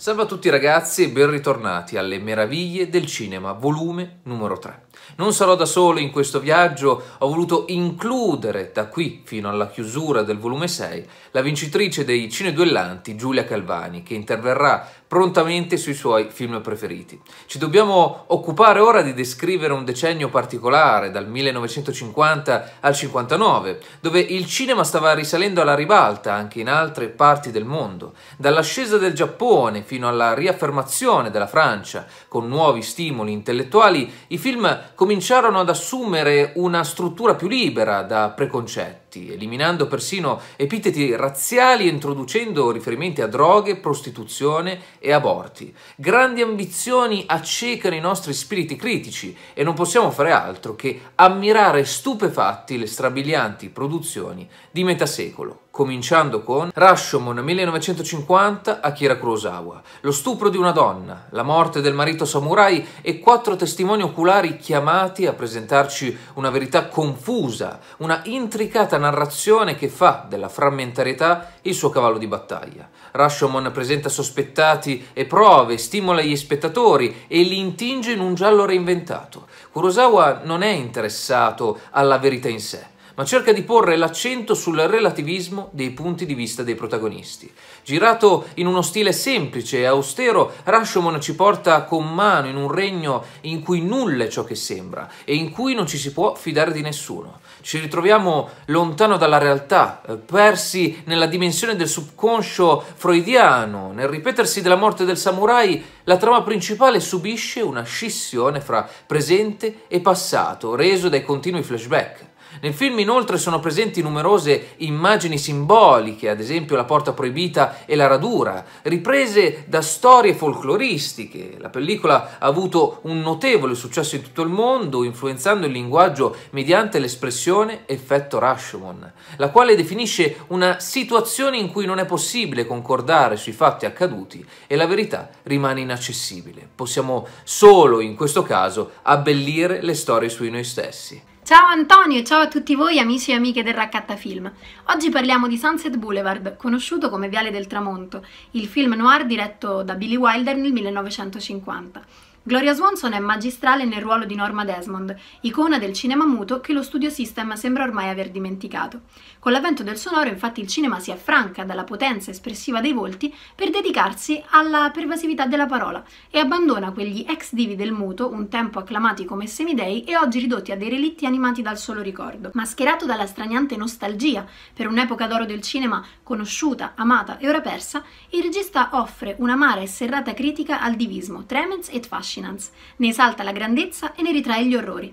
Salve a tutti ragazzi e ben ritornati alle meraviglie del cinema, volume numero 3. Non sarò da solo in questo viaggio, ho voluto includere da qui fino alla chiusura del volume 6 la vincitrice dei Cineduellanti Giulia Calvani, che interverrà prontamente sui suoi film preferiti. Ci dobbiamo occupare ora di descrivere un decennio particolare, dal 1950 al 59, dove il cinema stava risalendo alla ribalta anche in altre parti del mondo, dall'ascesa del Giappone fino alla riaffermazione della Francia, con nuovi stimoli intellettuali, i film cominciarono ad assumere una struttura più libera da preconcetti oggetti, eliminando persino epiteti razziali e introducendo riferimenti a droghe, prostituzione e aborti. Grandi ambizioni accecano i nostri spiriti critici e non possiamo fare altro che ammirare stupefatti le strabilianti produzioni di metasecolo cominciando con Rashomon 1950 Akira Kurosawa, lo stupro di una donna, la morte del marito samurai e quattro testimoni oculari chiamati a presentarci una verità confusa, una intricata narrazione che fa della frammentarietà il suo cavallo di battaglia. Rashomon presenta sospettati e prove, stimola gli spettatori e li intinge in un giallo reinventato. Kurosawa non è interessato alla verità in sé, ma cerca di porre l'accento sul relativismo dei punti di vista dei protagonisti. Girato in uno stile semplice e austero, Rashomon ci porta con mano in un regno in cui nulla è ciò che sembra e in cui non ci si può fidare di nessuno. Ci ritroviamo lontano dalla realtà, eh, persi nella dimensione del subconscio freudiano. Nel ripetersi della morte del samurai, la trama principale subisce una scissione fra presente e passato, reso dai continui flashback. Nel film inoltre sono presenti numerose immagini simboliche, ad esempio la porta proibita e la radura, riprese da storie folcloristiche. La pellicola ha avuto un notevole successo in tutto il mondo, influenzando il linguaggio mediante l'espressione effetto Rashomon, la quale definisce una situazione in cui non è possibile concordare sui fatti accaduti e la verità rimane inaccessibile. Possiamo solo in questo caso abbellire le storie sui noi stessi. Ciao Antonio e ciao a tutti voi amici e amiche del Raccattafilm. Oggi parliamo di Sunset Boulevard, conosciuto come Viale del Tramonto, il film noir diretto da Billy Wilder nel 1950. Gloria Swanson è magistrale nel ruolo di Norma Desmond, icona del cinema muto che lo studio system sembra ormai aver dimenticato. Con l'avvento del sonoro infatti il cinema si affranca dalla potenza espressiva dei volti per dedicarsi alla pervasività della parola e abbandona quegli ex divi del muto, un tempo acclamati come semidei e oggi ridotti a dei relitti animati dal solo ricordo. Mascherato dalla straniante nostalgia per un'epoca d'oro del cinema conosciuta, amata e ora persa, il regista offre un'amara e serrata critica al divismo, tremens et fascino Finance, ne esalta la grandezza e ne ritrae gli orrori.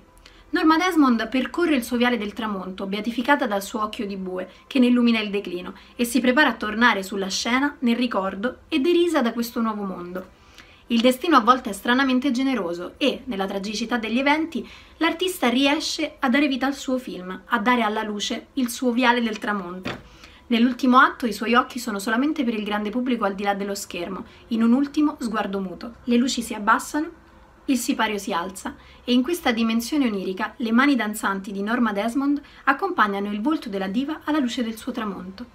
Norma Desmond percorre il suo viale del tramonto, beatificata dal suo occhio di bue, che ne illumina il declino, e si prepara a tornare sulla scena nel ricordo e derisa da questo nuovo mondo. Il destino a volte è stranamente generoso e, nella tragicità degli eventi, l'artista riesce a dare vita al suo film, a dare alla luce il suo viale del tramonto. Nell'ultimo atto i suoi occhi sono solamente per il grande pubblico al di là dello schermo, in un ultimo sguardo muto. Le luci si abbassano, il sipario si alza e in questa dimensione onirica le mani danzanti di Norma Desmond accompagnano il volto della diva alla luce del suo tramonto.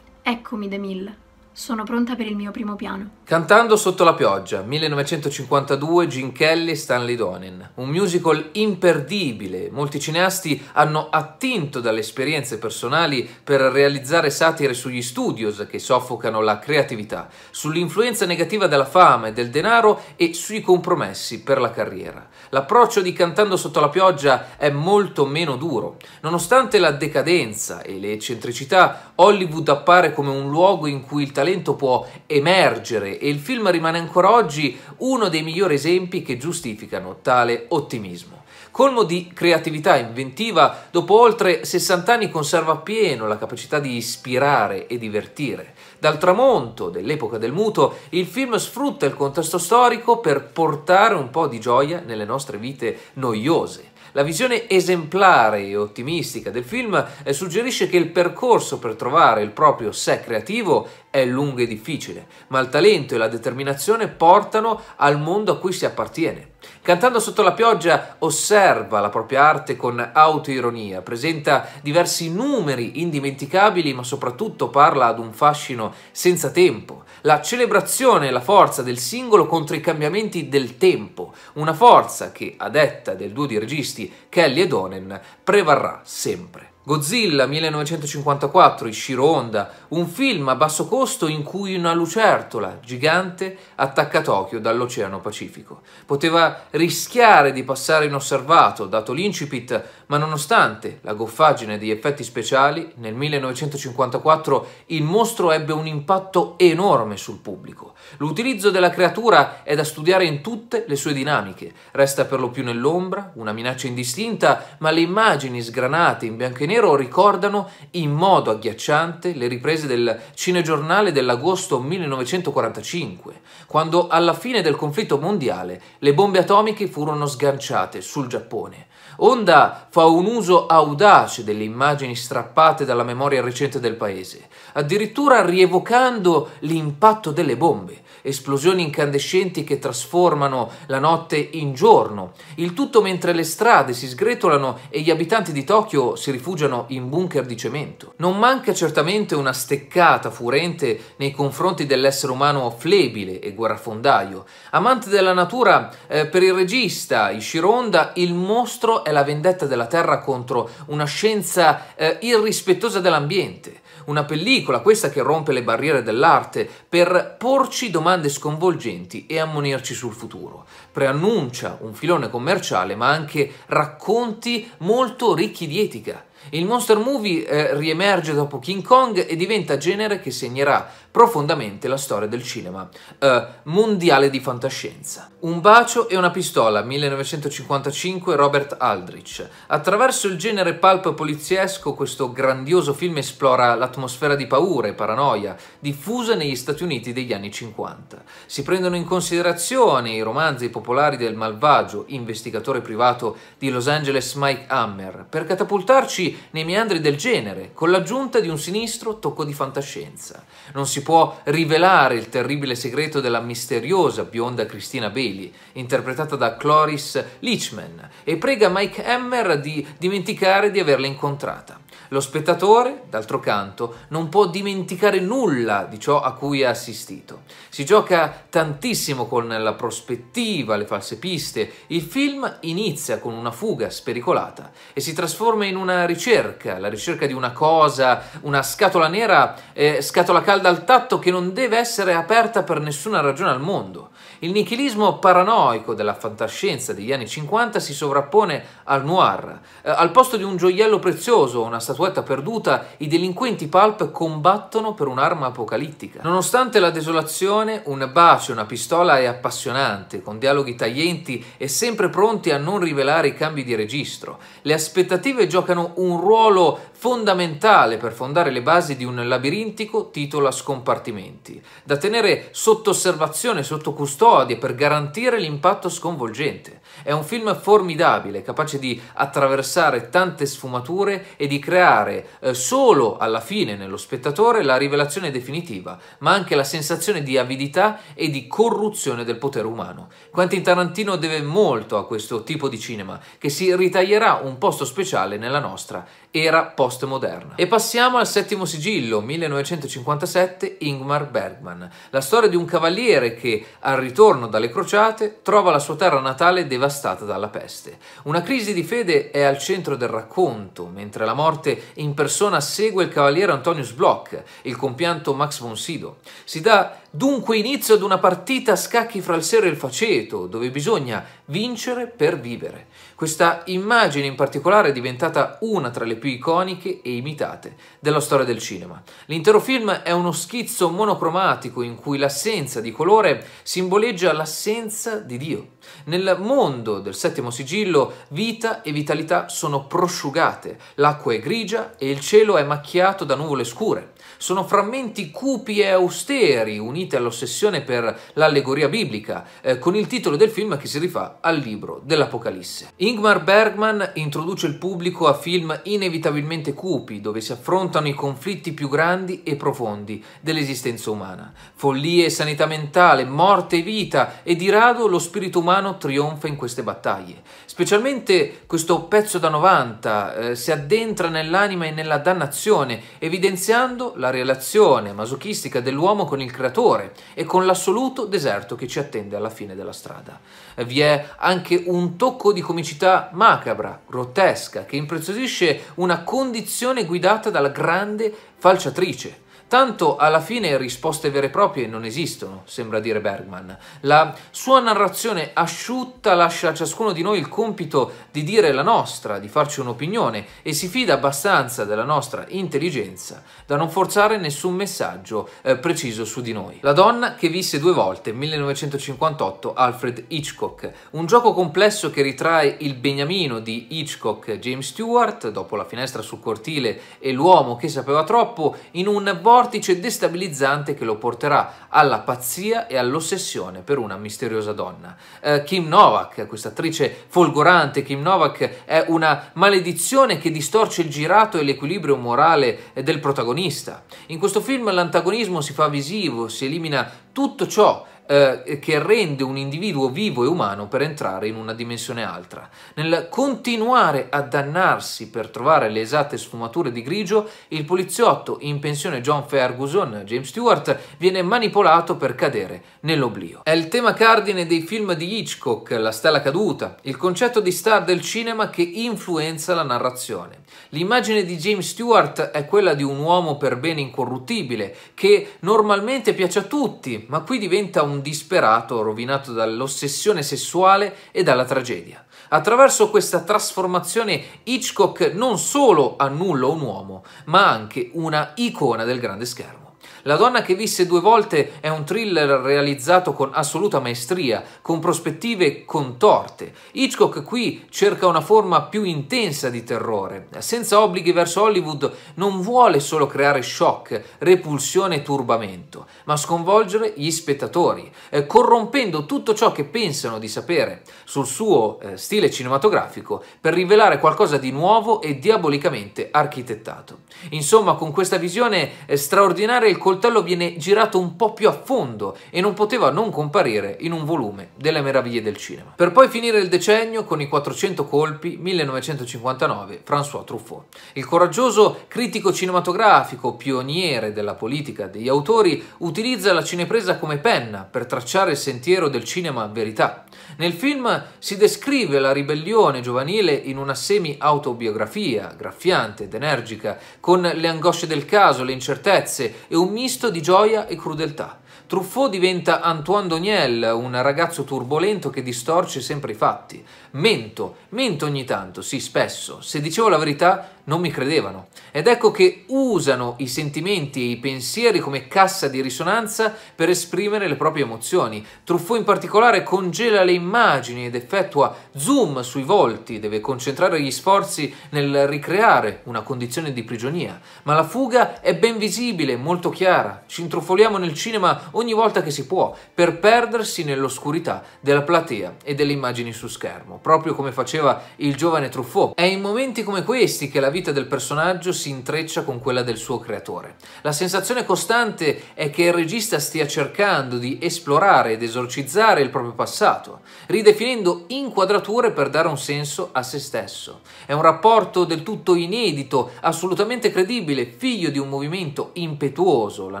Eccomi, De Mille. Sono pronta per il mio primo piano. Cantando sotto la pioggia, 1952, Gin Kelly, e Stanley Donen. Un musical imperdibile. Molti cineasti hanno attinto dalle esperienze personali per realizzare satire sugli studios che soffocano la creatività, sull'influenza negativa della fama e del denaro e sui compromessi per la carriera. L'approccio di Cantando sotto la pioggia è molto meno duro. Nonostante la decadenza e le eccentricità, Hollywood appare come un luogo in cui il talento talento può emergere e il film rimane ancora oggi uno dei migliori esempi che giustificano tale ottimismo. Colmo di creatività inventiva, dopo oltre 60 anni conserva appieno la capacità di ispirare e divertire. Dal tramonto dell'epoca del muto, il film sfrutta il contesto storico per portare un po' di gioia nelle nostre vite noiose. La visione esemplare e ottimistica del film eh, suggerisce che il percorso per trovare il proprio sé creativo è lungo e difficile, ma il talento e la determinazione portano al mondo a cui si appartiene. Cantando sotto la pioggia osserva la propria arte con autoironia, presenta diversi numeri indimenticabili ma soprattutto parla ad un fascino senza tempo, la celebrazione e la forza del singolo contro i cambiamenti del tempo, una forza che, a detta del duo di registi Kelly e Donen, prevarrà sempre. Godzilla 1954, Ishiro Honda, un film a basso costo in cui una lucertola gigante attacca Tokyo dall'Oceano Pacifico. Poteva rischiare di passare inosservato, dato l'incipit, ma nonostante la goffaggine degli effetti speciali, nel 1954 il mostro ebbe un impatto enorme sul pubblico. L'utilizzo della creatura è da studiare in tutte le sue dinamiche. Resta per lo più nell'ombra, una minaccia indistinta, ma le immagini sgranate in bianco e nero nero ricordano in modo agghiacciante le riprese del cinegiornale dell'agosto 1945, quando alla fine del conflitto mondiale le bombe atomiche furono sganciate sul Giappone. Onda fa un uso audace delle immagini strappate dalla memoria recente del paese, addirittura rievocando l'impatto delle bombe, esplosioni incandescenti che trasformano la notte in giorno, il tutto mentre le strade si sgretolano e gli abitanti di Tokyo si rifugiano in bunker di cemento. Non manca certamente una steccata furente nei confronti dell'essere umano flebile e guerrafondaio. Amante della natura, eh, per il regista Ishironda, il mostro è la vendetta della terra contro una scienza eh, irrispettosa dell'ambiente una pellicola, questa che rompe le barriere dell'arte, per porci domande sconvolgenti e ammonirci sul futuro preannuncia un filone commerciale, ma anche racconti molto ricchi di etica. Il monster movie eh, riemerge dopo King Kong e diventa genere che segnerà profondamente la storia del cinema eh, mondiale di fantascienza. Un bacio e una pistola, 1955, Robert Aldrich. Attraverso il genere pulp poliziesco, questo grandioso film esplora l'atmosfera di paura e paranoia diffusa negli Stati Uniti degli anni 50. Si prendono in considerazione i romanzi popolari popolari del malvagio investigatore privato di Los Angeles Mike Hammer, per catapultarci nei meandri del genere, con l'aggiunta di un sinistro tocco di fantascienza. Non si può rivelare il terribile segreto della misteriosa bionda Christina Bailey, interpretata da Cloris Leachman, e prega Mike Hammer di dimenticare di averla incontrata. Lo spettatore, d'altro canto, non può dimenticare nulla di ciò a cui ha assistito. Si gioca tantissimo con la prospettiva, le false piste. Il film inizia con una fuga spericolata e si trasforma in una ricerca, la ricerca di una cosa, una scatola nera, eh, scatola calda al tatto che non deve essere aperta per nessuna ragione al mondo. Il nichilismo paranoico della fantascienza degli anni 50 si sovrappone al noir. Eh, al posto di un gioiello prezioso, o una statuetta perduta, i delinquenti pulp combattono per un'arma apocalittica. Nonostante la desolazione, un bacio, una pistola è appassionante, con dialoghi taglienti e sempre pronti a non rivelare i cambi di registro. Le aspettative giocano un ruolo fondamentale per fondare le basi di un labirintico titolo a scompartimenti, da tenere sotto osservazione, sotto custodia per garantire l'impatto sconvolgente. È un film formidabile, capace di attraversare tante sfumature e di creare eh, solo alla fine nello spettatore la rivelazione definitiva, ma anche la sensazione di avidità e di corruzione del potere umano. Quentin Tarantino deve molto a questo tipo di cinema, che si ritaglierà un posto speciale nella nostra era postmoderna. E passiamo al settimo sigillo, 1957, Ingmar Bergman, la storia di un cavaliere che al ritorno dalle crociate trova la sua terra natale devastata dalla peste. Una crisi di fede è al centro del racconto, mentre la morte in persona segue il cavaliere Antonius Bloch, il compianto Max von Sydow. Si dà dunque inizio ad una partita a scacchi fra il serio e il faceto, dove bisogna vincere per vivere. Questa immagine in particolare è diventata una tra le più iconiche e imitate della storia del cinema. L'intero film è uno schizzo monocromatico in cui l'assenza di colore simboleggia l'assenza di Dio. Nel mondo del settimo sigillo vita e vitalità sono prosciugate, l'acqua è grigia e il cielo è macchiato da nuvole scure sono frammenti cupi e austeri uniti all'ossessione per l'allegoria biblica, eh, con il titolo del film che si rifà al libro dell'Apocalisse. Ingmar Bergman introduce il pubblico a film inevitabilmente cupi, dove si affrontano i conflitti più grandi e profondi dell'esistenza umana. Follie e sanità mentale, morte e vita, e di rado lo spirito umano trionfa in queste battaglie. Specialmente questo pezzo da 90 eh, si addentra nell'anima e nella dannazione, evidenziando la relazione masochistica dell'uomo con il creatore e con l'assoluto deserto che ci attende alla fine della strada. Vi è anche un tocco di comicità macabra, grottesca, che impreziosisce una condizione guidata dalla grande falciatrice, Tanto alla fine risposte vere e proprie non esistono, sembra dire Bergman. La sua narrazione asciutta lascia a ciascuno di noi il compito di dire la nostra, di farci un'opinione e si fida abbastanza della nostra intelligenza da non forzare nessun messaggio eh, preciso su di noi. La donna che visse due volte, 1958, Alfred Hitchcock, un gioco complesso che ritrae il beniamino di Hitchcock, James Stewart, dopo la finestra sul cortile e l'uomo che sapeva troppo, in un bordo vortice destabilizzante che lo porterà alla pazzia e all'ossessione per una misteriosa donna. Eh, Kim Novak, questa attrice folgorante, Kim Novak è una maledizione che distorce il girato e l'equilibrio morale eh, del protagonista. In questo film l'antagonismo si fa visivo, si elimina tutto ciò eh, che rende un individuo vivo e umano per entrare in una dimensione altra. Nel continuare a dannarsi per trovare le esatte sfumature di grigio, il poliziotto in pensione John Ferguson, James Stewart, viene manipolato per cadere nell'oblio. È il tema cardine dei film di Hitchcock, La stella caduta, il concetto di star del cinema che influenza la narrazione. L'immagine di James Stewart è quella di un uomo per bene incorruttibile, che normalmente piace a tutti, ma qui diventa un disperato rovinato dall'ossessione sessuale e dalla tragedia. Attraverso questa trasformazione Hitchcock non solo annulla un uomo, ma anche una icona del grande schermo. La donna che visse due volte è un thriller realizzato con assoluta maestria, con prospettive contorte. Hitchcock qui cerca una forma più intensa di terrore. Senza obblighi verso Hollywood non vuole solo creare shock, repulsione e turbamento, ma sconvolgere gli spettatori, eh, corrompendo tutto ciò che pensano di sapere sul suo eh, stile cinematografico per rivelare qualcosa di nuovo e diabolicamente architettato. Insomma, con questa visione eh, straordinaria il colore coltello viene girato un po' più a fondo e non poteva non comparire in un volume delle meraviglie del cinema. Per poi finire il decennio con i 400 colpi 1959 François Truffaut. Il coraggioso critico cinematografico, pioniere della politica degli autori, utilizza la cinepresa come penna per tracciare il sentiero del cinema verità nel film si descrive la ribellione giovanile in una semi-autobiografia, graffiante ed energica, con le angosce del caso, le incertezze e un misto di gioia e crudeltà. Truffaut diventa Antoine Doniel, un ragazzo turbolento che distorce sempre i fatti. Mento, mento ogni tanto, sì, spesso. Se dicevo la verità, non mi credevano. Ed ecco che usano i sentimenti e i pensieri come cassa di risonanza per esprimere le proprie emozioni. Truffaut in particolare congela le immagini ed effettua zoom sui volti, deve concentrare gli sforzi nel ricreare una condizione di prigionia. Ma la fuga è ben visibile, molto chiara. Ci intrufoliamo nel cinema ogni volta che si può, per perdersi nell'oscurità della platea e delle immagini su schermo, proprio come faceva il giovane Truffaut. È in momenti come questi che la vita del personaggio si intreccia con quella del suo creatore. La sensazione costante è che il regista stia cercando di esplorare ed esorcizzare il proprio passato, ridefinendo inquadrature per dare un senso a se stesso. È un rapporto del tutto inedito, assolutamente credibile, figlio di un movimento impetuoso, la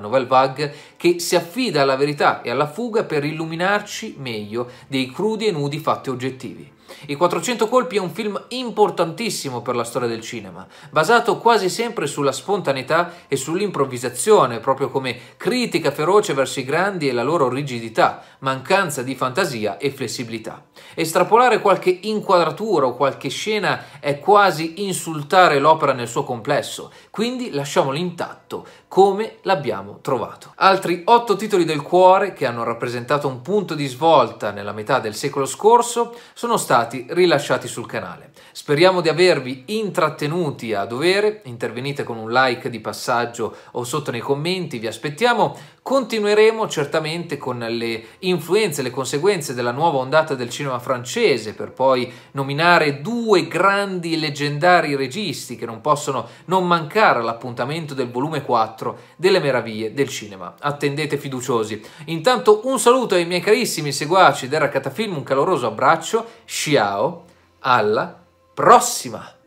nouvelle vague, che si affida alla verità e alla fuga per illuminarci meglio dei crudi e nudi fatti oggettivi. I 400 colpi è un film importantissimo per la storia del cinema, basato quasi sempre sulla spontaneità e sull'improvvisazione, proprio come critica feroce verso i grandi e la loro rigidità, mancanza di fantasia e flessibilità. Estrapolare qualche inquadratura o qualche scena è quasi insultare l'opera nel suo complesso, quindi lasciamolo intatto come l'abbiamo trovato. Altri otto titoli del cuore che hanno rappresentato un punto di svolta nella metà del secolo scorso sono stati rilasciati sul canale. Speriamo di avervi intrattenuti a dovere, intervenite con un like di passaggio o sotto nei commenti, vi aspettiamo. Continueremo certamente con le influenze, le conseguenze della nuova ondata del cinema francese, per poi nominare due grandi leggendari registi che non possono non mancare all'appuntamento del volume 4 delle meraviglie del cinema. Attendete fiduciosi. Intanto un saluto ai miei carissimi seguaci del Raccatafilm, un caloroso abbraccio, ciao, alla prossima!